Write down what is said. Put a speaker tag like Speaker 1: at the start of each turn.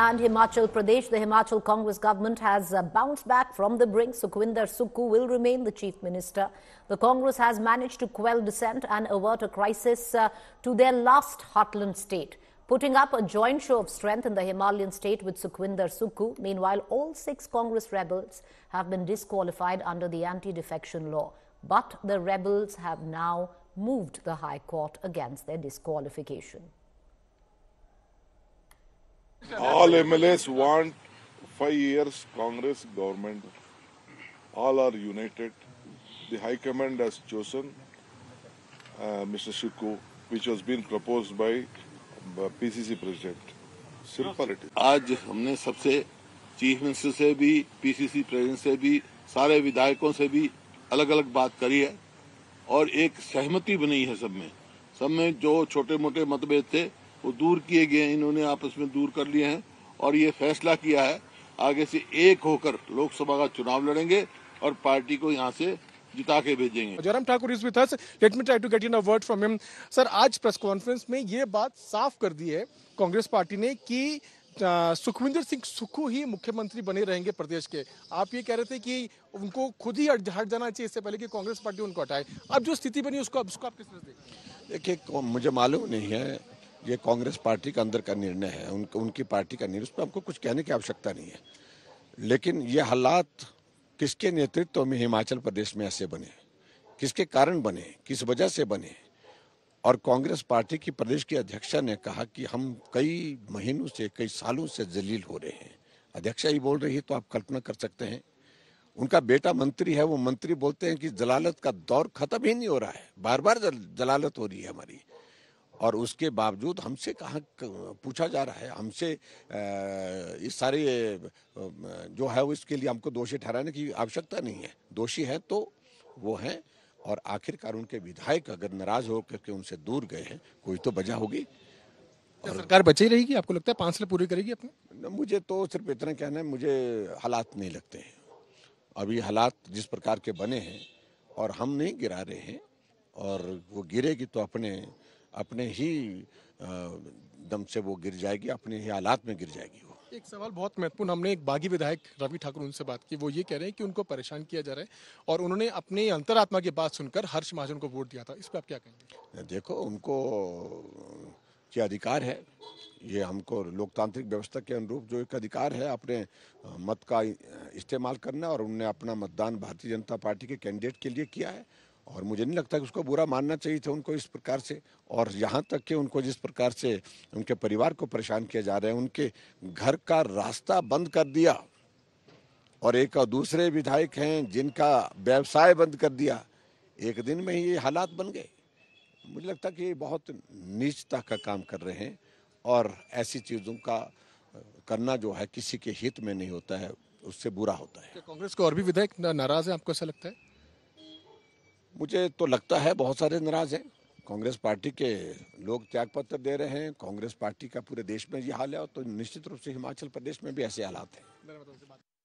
Speaker 1: and Himachal Pradesh. The Himachal Congress government has uh, bounced back from the brink. Sukhwinder Sukhu will remain the chief minister. The Congress has managed to quell dissent and avert a crisis uh, to their last heartland state, putting up a joint show of strength in the Himalayan state with Sukhwinder Sukhu. Meanwhile, all six Congress rebels have been disqualified under the anti-defection law. But the rebels have now moved the High Court against their disqualification. All
Speaker 2: MLAs want five years Congress government. All are united. The High Command has chosen uh, Mr. Shukku, which was been proposed by PCC PCC president simple it आज हमने सबसे chief minister से भी PCC president से भी सारे विधायकों से भी अलग अलग बात करी है और एक सहमति बनी है सब में सब में जो छोटे मोटे मतभेद थे वो दूर किए गए इन्होंने आपस में दूर कर लिए हैं और ये फैसला किया है आगे से एक होकर लोकसभा का चुनाव लड़ेंगे और पार्टी को यहाँ से जिता के भेजेंगे जयराम ठाकुर इस with let me try to get in a word from him
Speaker 3: sir आज प्रेस कॉन्फ्रेंस में ये बात साफ कर दी है कांग्रेस पार्टी ने कि सुखविंदर सिंह सुखू ही मुख्यमंत्री बने रहेंगे प्रदेश के आप ये कह रहे थे कि उनको खुद ही हट जाना चाहिए इससे पहले कि कांग्रेस पार्टी उनको हटाए अब जो स्थिति बनी उसको अब उसको आप किस तरह
Speaker 4: देखिए मुझे मालूम नहीं है ये कांग्रेस पार्टी का अंदर का निर्णय है उन, उनकी पार्टी का निर्णय उसमें आपको कुछ कहने की आवश्यकता नहीं है लेकिन ये हालात किसके नेतृत्व में हिमाचल प्रदेश में ऐसे बने किसके कारण बने किस वजह से बने और कांग्रेस पार्टी की प्रदेश की अध्यक्षा ने कहा कि हम कई महीनों से कई सालों से जलील हो रहे हैं अध्यक्षा ही बोल रही है तो आप कल्पना कर सकते हैं उनका बेटा मंत्री है वो मंत्री बोलते हैं कि जलालत का दौर खत्म ही नहीं हो रहा है बार बार जलालत हो रही है हमारी और उसके बावजूद हमसे कहाँ पूछा जा रहा है हमसे इस सारे जो है वो इसके लिए हमको दोषी ठहराने की आवश्यकता नहीं है दोषी है तो वो हैं और आखिरकार उनके विधायक अगर नाराज हो के उनसे दूर गए हैं कोई तो वजह होगी और सरकार बची रहेगी आपको लगता है पाँच साल पूरी करेगी अपने मुझे तो सिर्फ इतना कहना है मुझे हालात नहीं लगते हैं अभी हालात जिस प्रकार के बने हैं और हम नहीं गिरा रहे हैं और वो गिरेगी तो अपने अपने ही दम से वो गिर जाएगी अपने ही हालात में गिर जाएगी वो
Speaker 3: एक सवाल बहुत महत्वपूर्ण हमने एक बागी विधायक रवि ठाकुर उनसे बात की वो ये कह रहे हैं कि उनको परेशान किया जा रहा है और उन्होंने अपने अंतरात्मा की बात सुनकर हर्ष महाजन को वोट दिया था इस पर आप क्या कहेंगे
Speaker 4: देखो उनको क्या अधिकार है ये हमको लोकतांत्रिक व्यवस्था के अनुरूप जो एक अधिकार है अपने मत का इस्तेमाल करना और उनने अपना मतदान भारतीय जनता पार्टी के कैंडिडेट के लिए किया है और मुझे नहीं लगता कि उसको बुरा मानना चाहिए था उनको इस प्रकार से और यहाँ तक कि उनको जिस प्रकार से उनके परिवार को परेशान किया जा रहा है उनके घर का रास्ता बंद कर दिया और एक और दूसरे विधायक हैं जिनका व्यवसाय बंद कर दिया एक दिन में ही ये हालात बन गए मुझे लगता कि ये बहुत नीचता का काम कर रहे हैं और ऐसी चीज़ों का करना जो है किसी के हित में नहीं होता है उससे बुरा होता
Speaker 3: है कांग्रेस को और भी विधायक नाराज है आपको ऐसा लगता है
Speaker 4: मुझे तो लगता है बहुत सारे नाराज हैं कांग्रेस पार्टी के लोग त्यागपत्र दे रहे हैं कांग्रेस पार्टी का पूरे देश में ये हाल है तो निश्चित रूप से हिमाचल प्रदेश में भी ऐसे हालात
Speaker 3: हैं